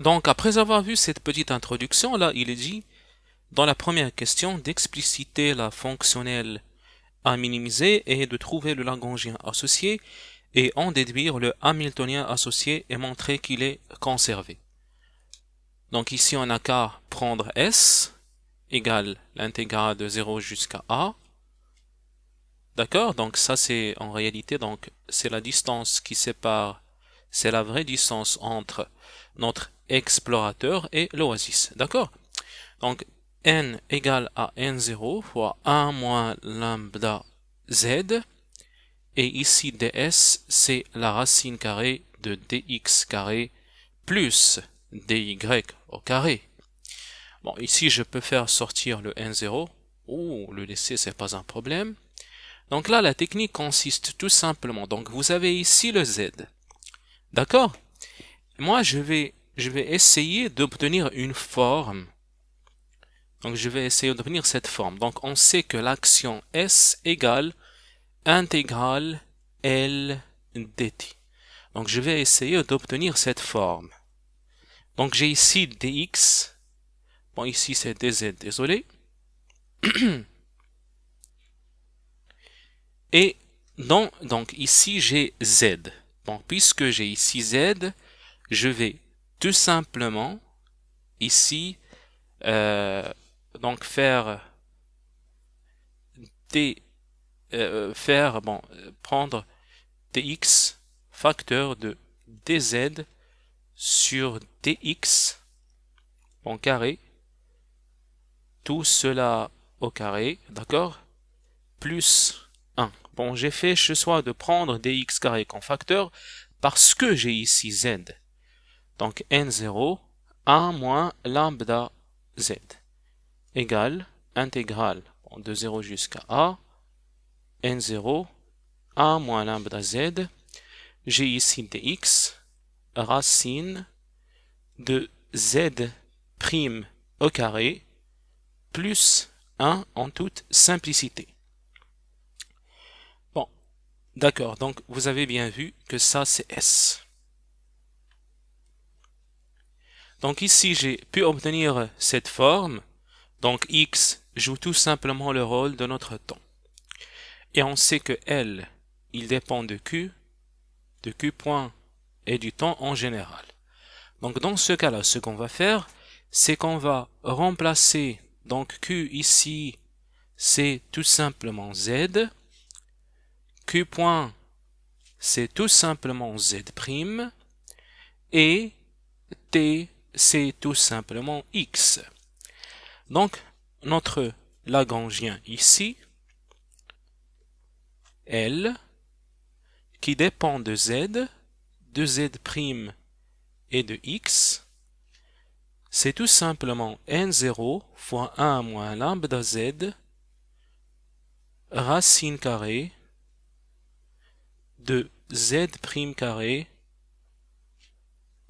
Donc, après avoir vu cette petite introduction, là, il est dit, dans la première question, d'expliciter la fonctionnelle à minimiser et de trouver le Lagrangien associé et en déduire le Hamiltonien associé et montrer qu'il est conservé. Donc ici, on a qu'à prendre S égale l'intégrale de 0 jusqu'à A. D'accord Donc ça, c'est en réalité, donc c'est la distance qui sépare c'est la vraie distance entre notre explorateur et l'oasis. D'accord Donc, n égale à n0 fois 1 moins lambda z. Et ici, ds, c'est la racine carrée de dx carré plus dy au carré. Bon, ici, je peux faire sortir le n0. Ouh, le laisser, c'est pas un problème. Donc là, la technique consiste tout simplement. Donc, vous avez ici le z. D'accord Moi, je vais, je vais essayer d'obtenir une forme. Donc, je vais essayer d'obtenir cette forme. Donc, on sait que l'action S égale intégrale L dt. Donc, je vais essayer d'obtenir cette forme. Donc, j'ai ici dx. Bon, ici, c'est dz, désolé. Et donc ici, j'ai z puisque j'ai ici Z, je vais tout simplement ici euh, donc faire T euh, faire bon prendre dx facteur de dz sur dx en carré tout cela au carré d'accord plus Bon, j'ai fait ce choix de prendre dx carré comme facteur parce que j'ai ici z. Donc n0, 1 moins lambda z égale intégrale de 0 jusqu'à a, n0, 1 moins lambda z, j'ai ici dx, racine de z prime au carré, plus 1 en toute simplicité. D'accord, donc vous avez bien vu que ça c'est S. Donc ici j'ai pu obtenir cette forme, donc X joue tout simplement le rôle de notre temps. Et on sait que L, il dépend de Q, de Q point et du temps en général. Donc dans ce cas-là, ce qu'on va faire, c'est qu'on va remplacer donc Q ici, c'est tout simplement Z, Q point, c'est tout simplement Z', et T, c'est tout simplement X. Donc, notre lagrangien ici, L, qui dépend de Z, de Z' et de X, c'est tout simplement N0 fois 1 moins lambda Z, racine carrée de z prime carré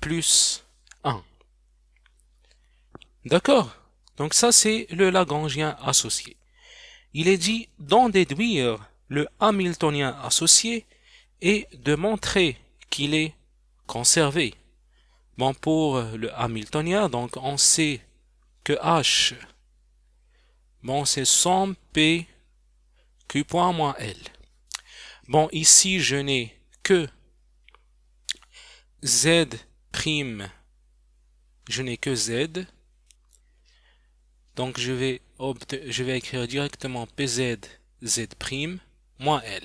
plus 1. D'accord Donc ça, c'est le Lagrangien associé. Il est dit d'en déduire le Hamiltonien associé et de montrer qu'il est conservé. Bon, pour le Hamiltonien, donc on sait que H, bon, c'est 100 P Q point moins L. Bon, ici, je n'ai que z prime. Je n'ai que z. Donc, je vais, je vais écrire directement pz, z prime, moins l.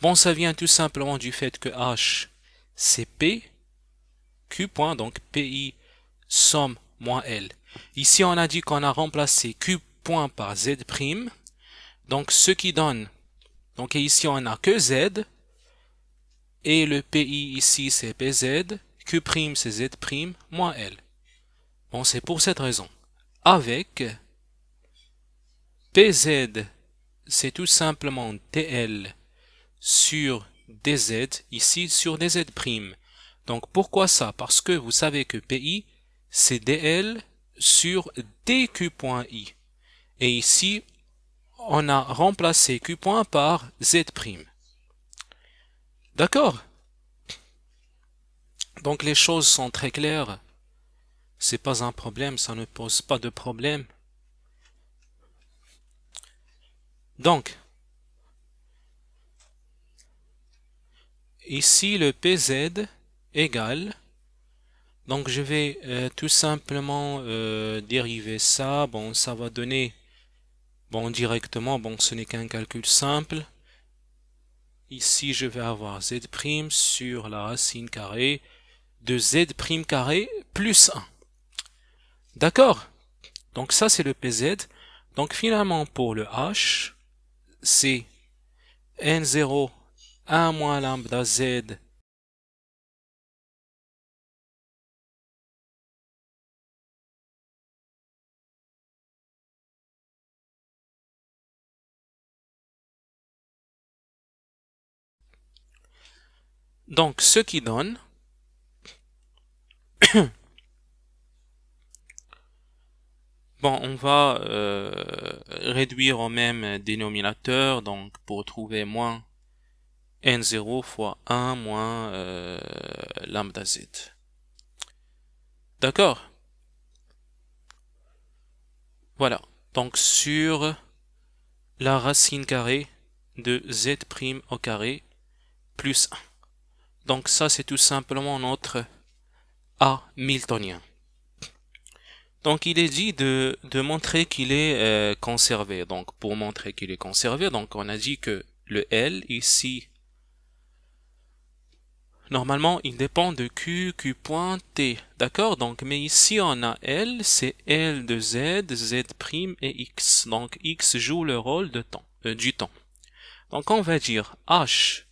Bon, ça vient tout simplement du fait que h, c'est p, q point, donc pi, somme, moins l. Ici, on a dit qu'on a remplacé q point par z prime. Donc, ce qui donne donc ici, on n'a que Z. Et le PI ici, c'est PZ. Q' c'est Z' moins L. Bon, c'est pour cette raison. Avec PZ, c'est tout simplement TL sur DZ, ici sur DZ'. Donc pourquoi ça Parce que vous savez que PI, c'est DL sur DQ.I. Et ici, on a remplacé Q point par Z prime. D'accord Donc les choses sont très claires. C'est pas un problème, ça ne pose pas de problème. Donc, ici le PZ égale, donc je vais euh, tout simplement euh, dériver ça, bon ça va donner Bon, directement, bon, ce n'est qu'un calcul simple. Ici, je vais avoir z' sur la racine carrée de z' carré plus 1. D'accord Donc ça, c'est le pz. Donc finalement, pour le h, c'est n0 1 moins lambda z Donc, ce qui donne Bon, on va euh, réduire au même dénominateur, donc pour trouver moins n0 fois 1 moins euh, lambda z. D'accord Voilà, donc sur la racine carrée de z' au carré plus 1. Donc ça, c'est tout simplement notre A miltonien. Donc il est dit de, montrer qu'il est euh, conservé. Donc pour montrer qu'il est conservé, donc on a dit que le L ici, normalement il dépend de Q, Q point T. D'accord Donc mais ici on a L, c'est L de Z, Z prime et X. Donc X joue le rôle de temps, euh, du temps. Donc on va dire H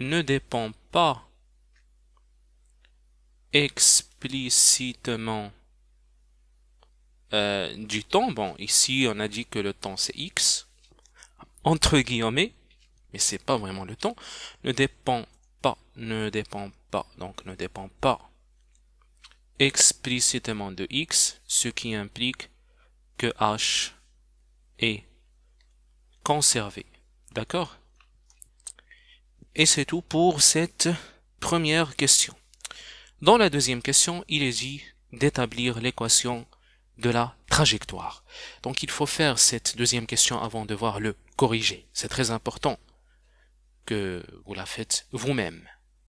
ne dépend pas explicitement euh, du temps. Bon, ici, on a dit que le temps, c'est x, entre guillemets, mais c'est pas vraiment le temps. Ne dépend pas, ne dépend pas, donc ne dépend pas explicitement de x, ce qui implique que h est conservé. D'accord et c'est tout pour cette première question. Dans la deuxième question, il est dit d'établir l'équation de la trajectoire. Donc il faut faire cette deuxième question avant de voir le corriger. C'est très important que vous la faites vous-même.